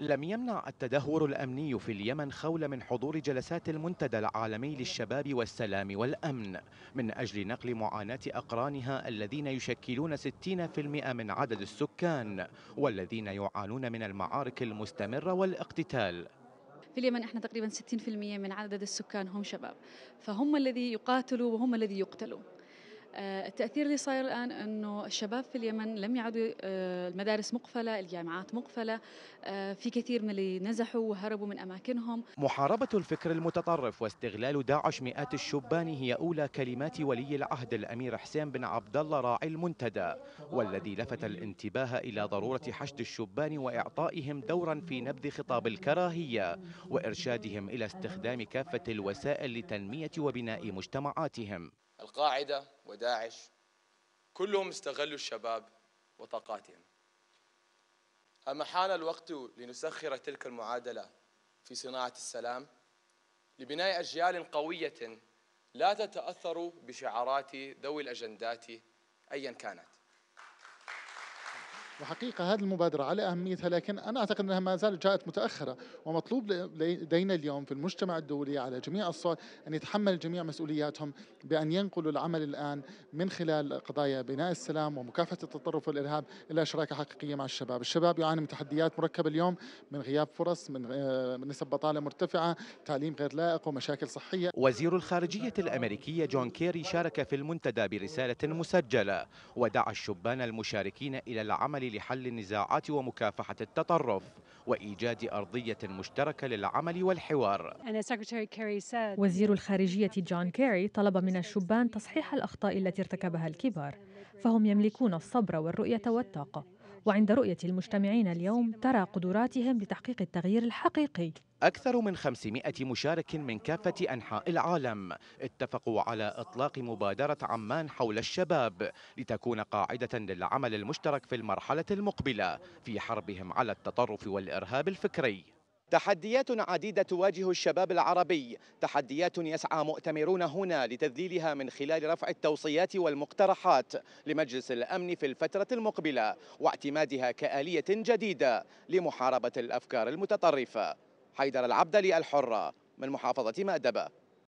لم يمنع التدهور الأمني في اليمن خول من حضور جلسات المنتدى العالمي للشباب والسلام والأمن من أجل نقل معاناة أقرانها الذين يشكلون 60% من عدد السكان والذين يعانون من المعارك المستمرة والاقتتال في اليمن احنا تقريبا 60% من عدد السكان هم شباب فهم الذي يقاتلوا وهم الذي يقتلوا آه، التأثير اللي صاير الآن أنه الشباب في اليمن لم يعدوا آه، المدارس مقفلة الجامعات مقفلة آه، في كثير من اللي نزحوا وهربوا من أماكنهم محاربة الفكر المتطرف واستغلال داعش مئات الشبان هي أولى كلمات ولي العهد الأمير حسين بن عبد الله راعي المنتدى والذي لفت الانتباه إلى ضرورة حشد الشبان وإعطائهم دورا في نبذ خطاب الكراهية وإرشادهم إلى استخدام كافة الوسائل لتنمية وبناء مجتمعاتهم القاعدة وداعش كلهم استغلوا الشباب وطاقاتهم أما حان الوقت لنسخر تلك المعادلة في صناعة السلام لبناء أجيال قوية لا تتأثر بشعارات ذوي الأجندات أيا كانت وحقيقة هذه المبادرة على أهميتها لكن أنا أعتقد أنها ما زالت جاءت متأخرة ومطلوب لدينا اليوم في المجتمع الدولي على جميع الصور أن يتحمل الجميع مسؤولياتهم بأن ينقلوا العمل الآن من خلال قضايا بناء السلام ومكافحة التطرف والإرهاب إلى شراكة حقيقية مع الشباب الشباب يعاني من تحديات مركبة اليوم من غياب فرص من آه، نسب بطالة مرتفعة تعليم غير لائق ومشاكل صحية وزير الخارجية الأمريكية جون كيري شارك في المنتدى برسالة مسجلة ودعا الشبان المشاركين إلى العمل العمل لحل النزاعات ومكافحة التطرف وإيجاد أرضية مشتركة للعمل والحوار وزير الخارجية جون كيري طلب من الشبان تصحيح الأخطاء التي ارتكبها الكبار فهم يملكون الصبر والرؤية والطاقة وعند رؤية المجتمعين اليوم ترى قدراتهم لتحقيق التغيير الحقيقي أكثر من 500 مشارك من كافة أنحاء العالم اتفقوا على إطلاق مبادرة عمان حول الشباب لتكون قاعدة للعمل المشترك في المرحلة المقبلة في حربهم على التطرف والإرهاب الفكري تحديات عديدة تواجه الشباب العربي تحديات يسعى مؤتمرون هنا لتذليلها من خلال رفع التوصيات والمقترحات لمجلس الأمن في الفترة المقبلة واعتمادها كآلية جديدة لمحاربة الأفكار المتطرفة حيدر العبدلي الحرة من محافظة مأدبة